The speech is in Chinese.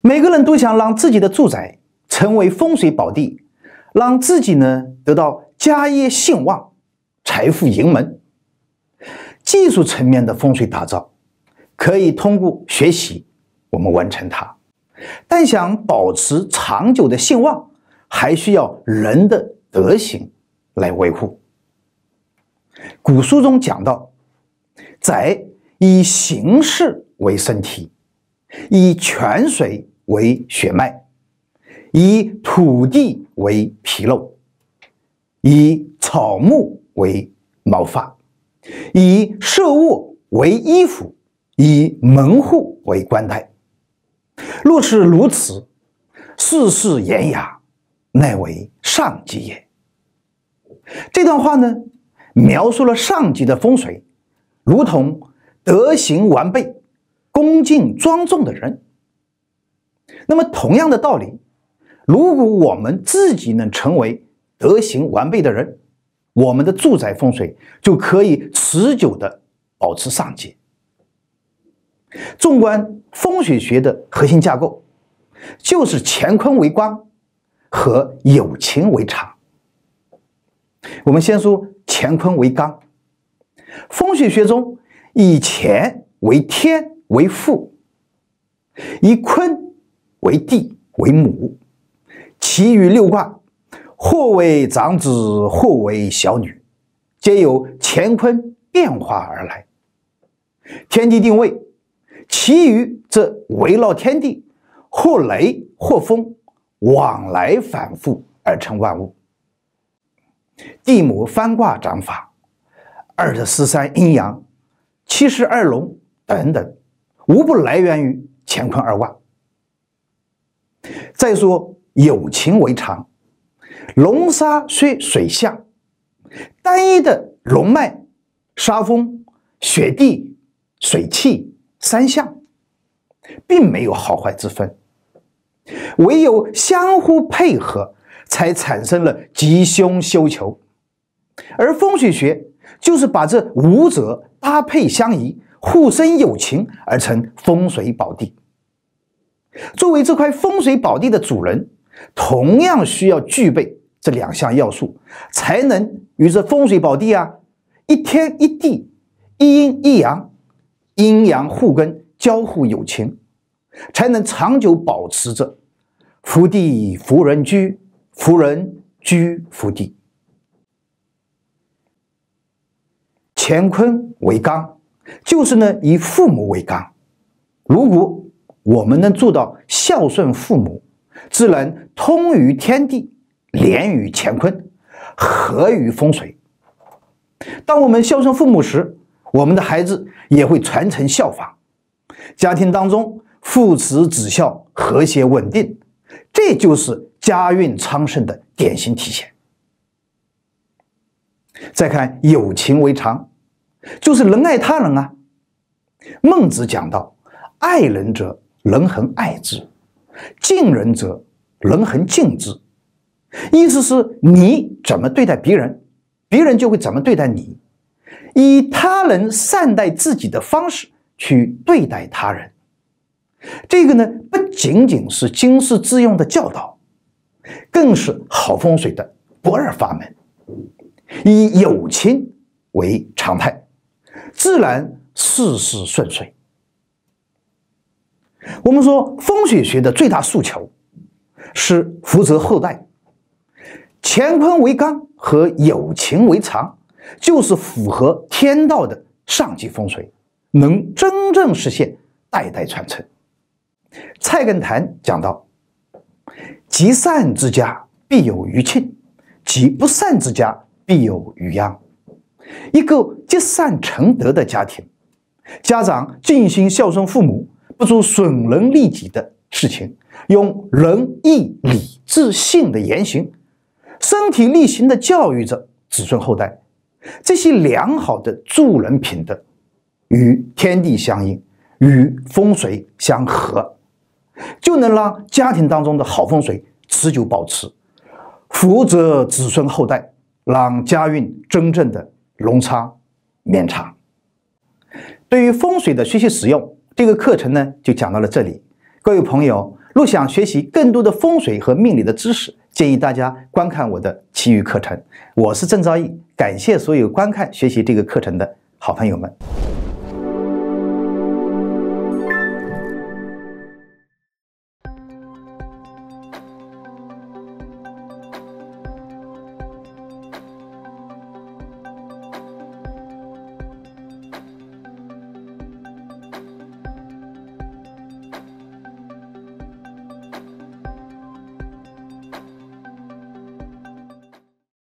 每个人都想让自己的住宅成为风水宝地，让自己呢得到家业兴旺、财富盈门。技术层面的风水打造，可以通过学习我们完成它；但想保持长久的兴旺，还需要人的德行来维护。古书中讲到：“宅以形式为身体，以泉水。”为血脉，以土地为皮肉，以草木为毛发，以设物为衣服，以门户为冠带。若是如此，世事炎雅，乃为上级也。这段话呢，描述了上级的风水，如同德行完备、恭敬庄重的人。那么同样的道理，如果我们自己能成为德行完备的人，我们的住宅风水就可以持久地保持上进。纵观风水学的核心架构，就是乾坤为官和有情为常。我们先说乾坤为纲，风水学中以乾为天为父，以坤。为地为母，其余六卦，或为长子，或为小女，皆由乾坤变化而来。天地定位，其余则围绕天地，或雷或风，往来反复而成万物。地母翻卦掌法，二十四三阴阳，七十二龙等等，无不来源于乾坤二卦。再说，有情为常。龙沙虽水下，单一的龙脉、沙风、雪地、水气三项，并没有好坏之分，唯有相互配合，才产生了吉凶修求。而风水学就是把这五者搭配相宜，互生有情，而成风水宝地。作为这块风水宝地的主人，同样需要具备这两项要素，才能与这风水宝地啊，一天一地，一阴一阳，阴阳互根，交互有情，才能长久保持着福地福人居，福人居福地。乾坤为刚，就是呢以父母为刚，如果。我们能做到孝顺父母，自然通于天地，连于乾坤，合于风水。当我们孝顺父母时，我们的孩子也会传承孝法。家庭当中父慈子孝，和谐稳定，这就是家运昌盛的典型体现。再看友情为常，就是仁爱他人啊。孟子讲到，爱人者。人恒爱之，敬人者人恒敬之。意思是你怎么对待别人，别人就会怎么对待你。以他人善待自己的方式去对待他人，这个呢不仅仅是经世致用的教导，更是好风水的不二法门。以友情为常态，自然事事顺遂。我们说风水学的最大诉求是福泽后代，乾坤为纲和有情为常，就是符合天道的上级风水，能真正实现代代传承。蔡根谭讲到：“积善之家必有余庆，积不善之家必有余殃。”一个积善成德的家庭，家长尽心孝顺父母。不做损人利己的事情，用仁义礼智信的言行，身体力行的教育着子孙后代。这些良好的助人品德，与天地相应，与风水相合，就能让家庭当中的好风水持久保持，福泽子孙后代，让家运真正的隆昌绵长。对于风水的学习使用。这个课程呢就讲到了这里，各位朋友，若想学习更多的风水和命理的知识，建议大家观看我的其余课程。我是郑兆义，感谢所有观看学习这个课程的好朋友们。